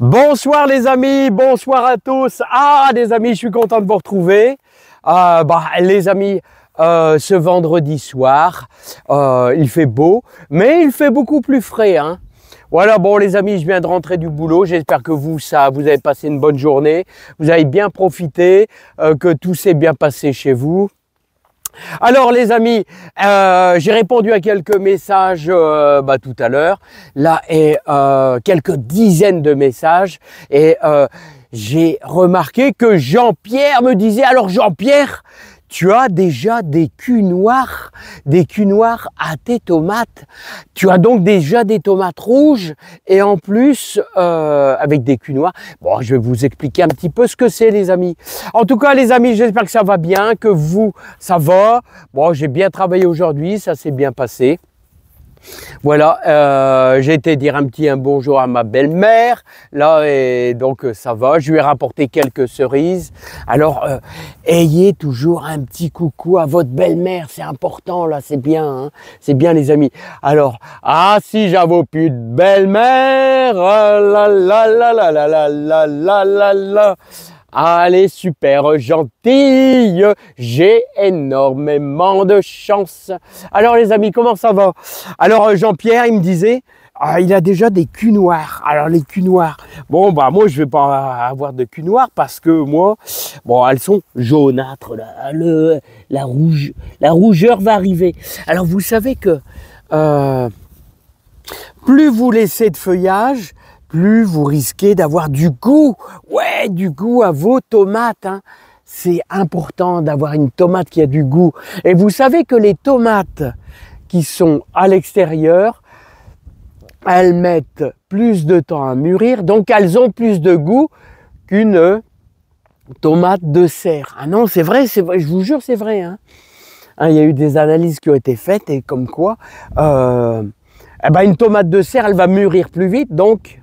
Bonsoir les amis, bonsoir à tous. Ah les amis, je suis content de vous retrouver. Euh, bah, les amis, euh, ce vendredi soir, euh, il fait beau, mais il fait beaucoup plus frais. Hein. Voilà, bon les amis, je viens de rentrer du boulot. J'espère que vous, ça, vous avez passé une bonne journée, vous avez bien profité, que tout s'est bien passé chez vous. Alors les amis, euh, j'ai répondu à quelques messages euh, bah, tout à l'heure. Là et euh, quelques dizaines de messages et j'ai remarqué que Jean-Pierre me disait alors Jean-Pierre tu as déjà des culs noirs, des culs noirs à tes tomates. Tu as donc déjà des tomates rouges et en plus euh, avec des culs noirs. Bon, je vais vous expliquer un petit peu ce que c'est les amis. En tout cas les amis, j'espère que ça va bien, que vous, ça va. Bon, j'ai bien travaillé aujourd'hui, ça s'est bien passé. Voilà, euh, j'ai été dire un petit un bonjour à ma belle-mère. Là, et donc euh, ça va. Je lui ai rapporté quelques cerises. Alors, euh, ayez toujours un petit coucou à votre belle-mère. C'est important, là, c'est bien. Hein. c'est bien, les amis. Alors, ah, si j'avais plus de belle-mère. Euh, la, la la la la la la la la la. Allez, super gentille. J'ai énormément de chance. Alors, les amis, comment ça va Alors, euh, Jean-Pierre, il me disait, ah, il a déjà des culs noirs. Alors, les culs noirs. Bon, bah, moi, je vais pas avoir de culs noirs parce que moi, bon, elles sont jaunâtres. La, rouge, la rougeur va arriver. Alors, vous savez que euh, plus vous laissez de feuillage, plus vous risquez d'avoir du goût. Ouais, du goût à vos tomates. Hein. C'est important d'avoir une tomate qui a du goût. Et vous savez que les tomates qui sont à l'extérieur, elles mettent plus de temps à mûrir, donc elles ont plus de goût qu'une tomate de serre. Ah non, c'est vrai, c'est vrai, je vous jure, c'est vrai. Hein. Hein, il y a eu des analyses qui ont été faites et comme quoi, euh, eh ben une tomate de serre, elle va mûrir plus vite, donc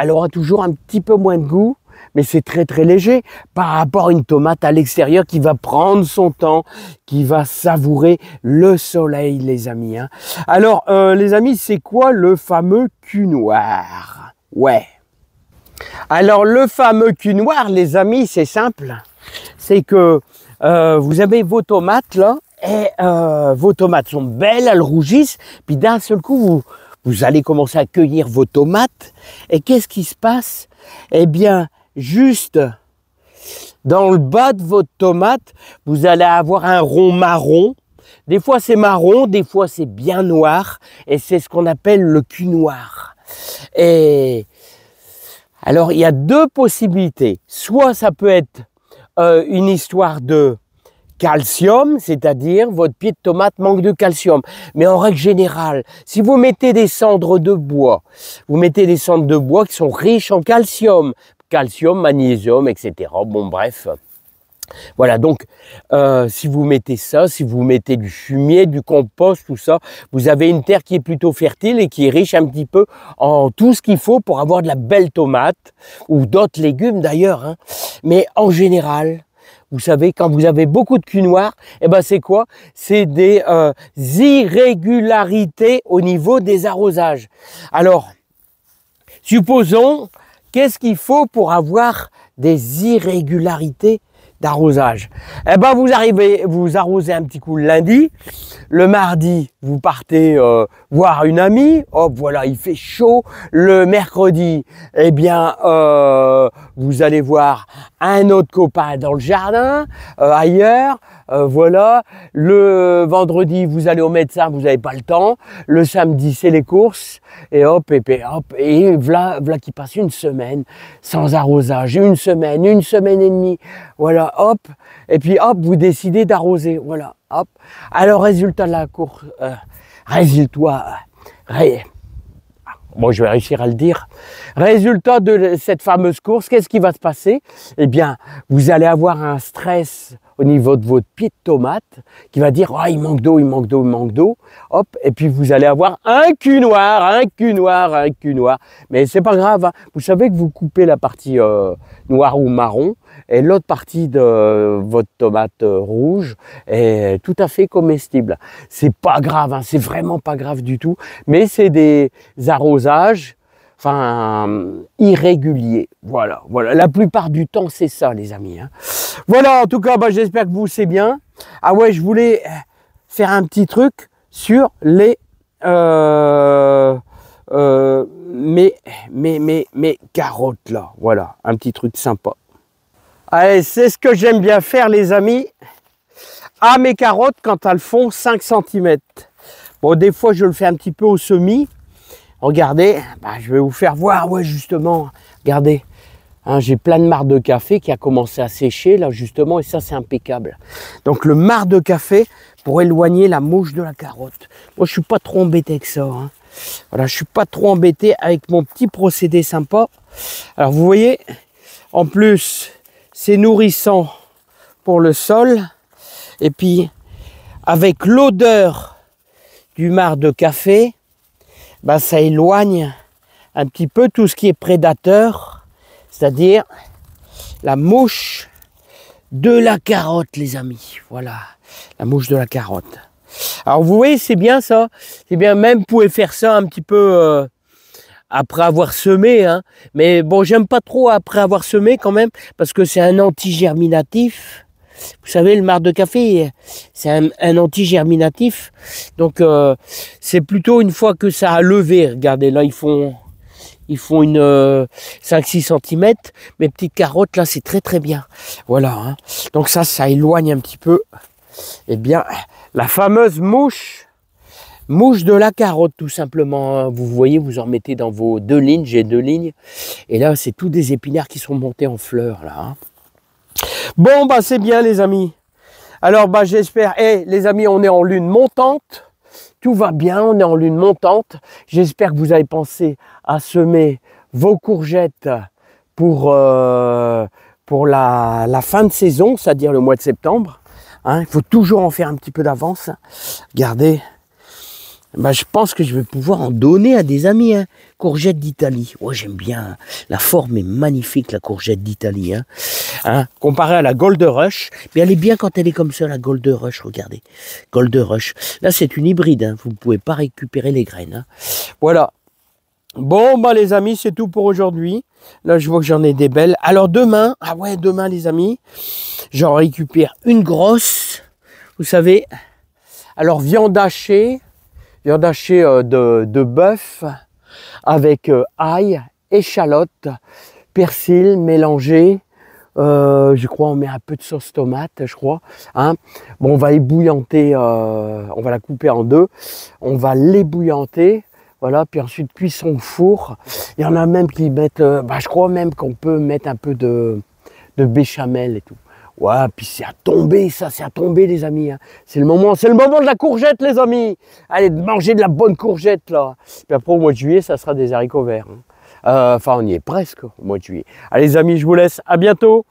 elle aura toujours un petit peu moins de goût, mais c'est très très léger par rapport à une tomate à l'extérieur qui va prendre son temps, qui va savourer le soleil, les amis. Hein. Alors, euh, les amis, c'est quoi le fameux cul noir Ouais. Alors, le fameux cul noir, les amis, c'est simple. C'est que euh, vous avez vos tomates là, et euh, vos tomates sont belles, elles rougissent, puis d'un seul coup, vous, vous allez commencer à cueillir vos tomates. Et qu'est-ce qui se passe Eh bien, juste dans le bas de votre tomate, vous allez avoir un rond marron. Des fois c'est marron, des fois c'est bien noir, et c'est ce qu'on appelle le cul noir. Et alors il y a deux possibilités. Soit ça peut être euh, une histoire de calcium, c'est-à-dire votre pied de tomate manque de calcium. Mais en règle générale, si vous mettez des cendres de bois, vous mettez des cendres de bois qui sont riches en calcium, calcium, magnésium, etc. Bon, bref. Voilà, donc euh, si vous mettez ça, si vous mettez du fumier, du compost, tout ça, vous avez une terre qui est plutôt fertile et qui est riche un petit peu en tout ce qu'il faut pour avoir de la belle tomate ou d'autres légumes d'ailleurs. Hein. Mais en général, vous savez, quand vous avez beaucoup de cul noirs, eh ben c'est quoi C'est des euh, irrégularités au niveau des arrosages. Alors, supposons, qu'est-ce qu'il faut pour avoir des irrégularités d'arrosage. Eh ben vous arrivez, vous arrosez un petit coup le lundi, le mardi vous partez euh, voir une amie, hop voilà il fait chaud. Le mercredi, eh bien euh, vous allez voir un autre copain dans le jardin, euh, ailleurs, voilà. Le vendredi vous allez au médecin, vous n'avez pas le temps. Le samedi c'est les courses et hop et puis hop et voilà, voilà qui passe une semaine sans arrosage, une semaine, une semaine et demie, voilà hop, et puis hop, vous décidez d'arroser, voilà, hop. Alors résultat de la course, euh, résultat, euh, bon, je vais réussir à le dire. Résultat de cette fameuse course, qu'est-ce qui va se passer Eh bien, vous allez avoir un stress au niveau de votre pied de tomate qui va dire, oh, il manque d'eau, il manque d'eau, il manque d'eau. Hop, et puis vous allez avoir un cul noir, un cul noir, un cul noir. Mais c'est pas grave, hein. vous savez que vous coupez la partie euh, noire ou marron et l'autre partie de votre tomate euh, rouge est tout à fait comestible. C'est pas grave, hein. c'est vraiment pas grave du tout, mais c'est des arrosages enfin irrégulier. Voilà, voilà. La plupart du temps, c'est ça, les amis. Hein. Voilà, en tout cas, bah, j'espère que vous c'est bien. Ah ouais, je voulais euh, faire un petit truc sur les euh, euh, mes, mes, mes carottes là. Voilà, un petit truc sympa. Allez, c'est ce que j'aime bien faire, les amis. À ah, mes carottes, quand elles font 5 cm. Bon, des fois, je le fais un petit peu au semi regardez, bah, je vais vous faire voir, ouais justement, regardez, hein, j'ai plein de marre de café qui a commencé à sécher là justement, et ça c'est impeccable. Donc le marc de café pour éloigner la mouche de la carotte. Moi je suis pas trop embêté avec ça. Hein. Voilà, je suis pas trop embêté avec mon petit procédé sympa. Alors vous voyez, en plus c'est nourrissant pour le sol, et puis avec l'odeur du marc de café, ben, ça éloigne un petit peu tout ce qui est prédateur, c'est-à-dire la mouche de la carotte, les amis. Voilà, la mouche de la carotte. Alors vous voyez, c'est bien ça. C'est bien, même vous pouvez faire ça un petit peu euh, après avoir semé. Hein. Mais bon, j'aime pas trop après avoir semé quand même, parce que c'est un anti germinatif vous savez, le marc de café, c'est un, anti-germinatif. Donc, euh, c'est plutôt une fois que ça a levé. Regardez, là, ils font, ils font une 5-6 euh, cm. Mes petites carottes, là, c'est très, très bien. Voilà. Hein. Donc, ça, ça éloigne un petit peu, eh bien, la fameuse mouche mouche de la carotte tout simplement. Hein. Vous voyez, vous en mettez dans vos deux lignes, j'ai deux lignes. Et là, c'est tous des épinards qui sont montés en fleurs là. Hein. Bon, bah c'est bien les amis. Alors, bah j'espère, Eh les amis, on est en lune montante. Tout va bien, on est en lune montante. J'espère que vous avez pensé à semer vos courgettes pour, euh, pour la, fin de saison, c'est-à-dire le mois de septembre. Hein, il faut toujours en faire un petit peu d'avance. Gardez. Bah, je pense que je vais pouvoir en donner à des amis. Hein. Courgette d'Italie. Oh, j'aime bien. La forme est magnifique, la courgette d'Italie. Hein. hein comparée à la Gold Rush, mais elle est bien quand elle est comme ça, la Gold Rush. Regardez. Gold Rush. Là, c'est une hybride. Hein. Vous ne pouvez pas récupérer les graines. Voilà. Bon, bah, les amis, c'est tout pour aujourd'hui. Là, je vois que j'en ai des belles. Alors, demain, ah ouais, demain, les amis, j'en récupère une grosse. Vous savez, alors, viande hachée viande hachée euh, de, de bœuf avec euh, ail, échalote, persil mélangé. Euh, je crois on met un peu de sauce tomate, je crois. Hein. Bon, on va ébouillanter, on va la couper en deux. On va l'ébouillanter, voilà, puis ensuite cuisson au four. Il y en a même qui mettent, bah, je crois même qu'on peut mettre un peu de béchamel et tout. Ouais, puis c'est à tomber, ça, c'est à tomber, les amis. Hein. C'est le moment, c'est le moment de la courgette, les amis. Allez, manger de la bonne courgette, là. Puis après, au mois de juillet, ça sera des haricots verts. Hein. Euh, enfin, on y est presque au mois de juillet. Allez, les amis, je vous laisse. À bientôt.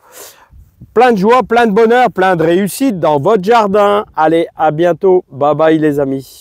Plein de joie, plein de bonheur, plein de réussite dans votre jardin. Allez, à bientôt. Bye bye, les amis.